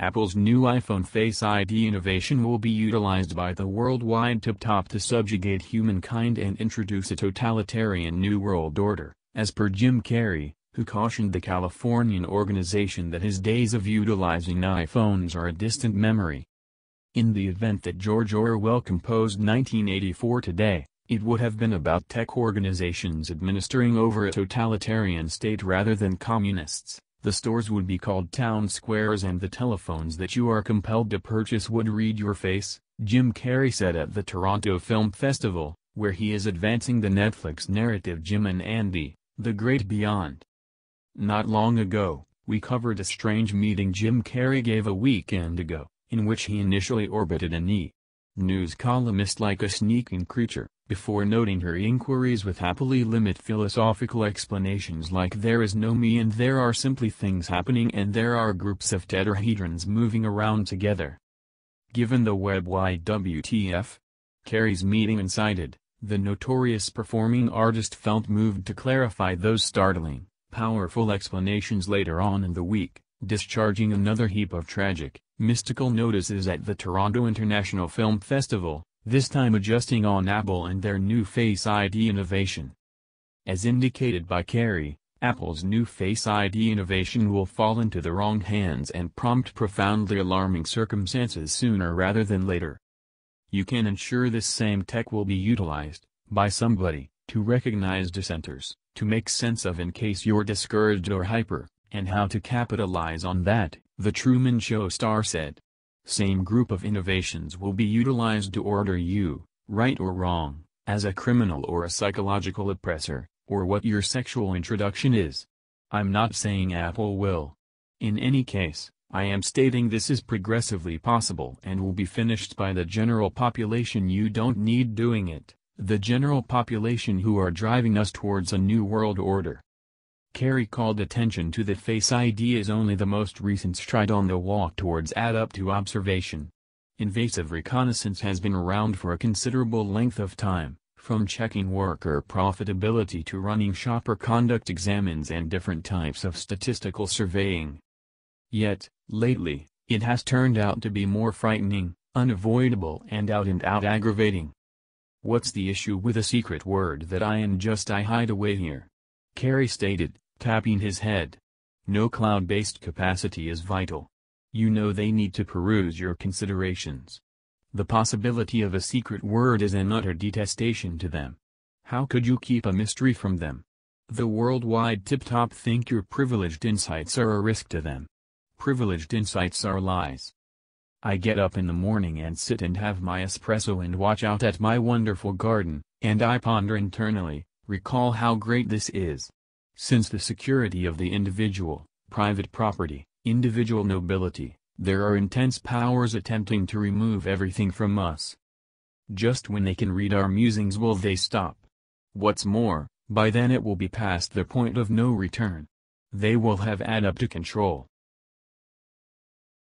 Apple's new iPhone Face ID innovation will be utilized by the worldwide tip-top to subjugate humankind and introduce a totalitarian new world order, as per Jim Carrey, who cautioned the Californian organization that his days of utilizing iPhones are a distant memory. In the event that George Orwell composed 1984 today, it would have been about tech organizations administering over a totalitarian state rather than communists. The stores would be called town squares and the telephones that you are compelled to purchase would read your face, Jim Carrey said at the Toronto Film Festival, where he is advancing the Netflix narrative Jim and Andy, The Great Beyond. Not long ago, we covered a strange meeting Jim Carrey gave a weekend ago, in which he initially orbited a knee. News columnist like a sneaking creature, before noting her inquiries with happily limit philosophical explanations like there is no me and there are simply things happening and there are groups of tetrahedrons moving around together. Given the web YWTF, Carrie's meeting incited, the notorious performing artist felt moved to clarify those startling, powerful explanations later on in the week, discharging another heap of tragic, mystical notices at the Toronto International Film Festival, this time adjusting on Apple and their new Face ID innovation. As indicated by Carey, Apple's new Face ID innovation will fall into the wrong hands and prompt profoundly alarming circumstances sooner rather than later. You can ensure this same tech will be utilized, by somebody, to recognize dissenters, to make sense of in case you're discouraged or hyper, and how to capitalize on that, The Truman Show star said same group of innovations will be utilized to order you, right or wrong, as a criminal or a psychological oppressor, or what your sexual introduction is. I'm not saying Apple will. In any case, I am stating this is progressively possible and will be finished by the general population you don't need doing it, the general population who are driving us towards a new world order. Kerry called attention to that face ideas only the most recent stride on the walk towards add up to observation. Invasive reconnaissance has been around for a considerable length of time, from checking worker profitability to running shopper conduct examines and different types of statistical surveying. Yet, lately, it has turned out to be more frightening, unavoidable and out and -out aggravating. What's the issue with a secret word that I and just I hide away here? Kerry stated, tapping his head. No cloud-based capacity is vital. You know they need to peruse your considerations. The possibility of a secret word is an utter detestation to them. How could you keep a mystery from them? The worldwide tip-top think your privileged insights are a risk to them. Privileged insights are lies. I get up in the morning and sit and have my espresso and watch out at my wonderful garden, and I ponder internally, recall how great this is. Since the security of the individual, private property, individual nobility, there are intense powers attempting to remove everything from us. Just when they can read our musings will they stop. What's more, by then it will be past the point of no return. They will have had up to control,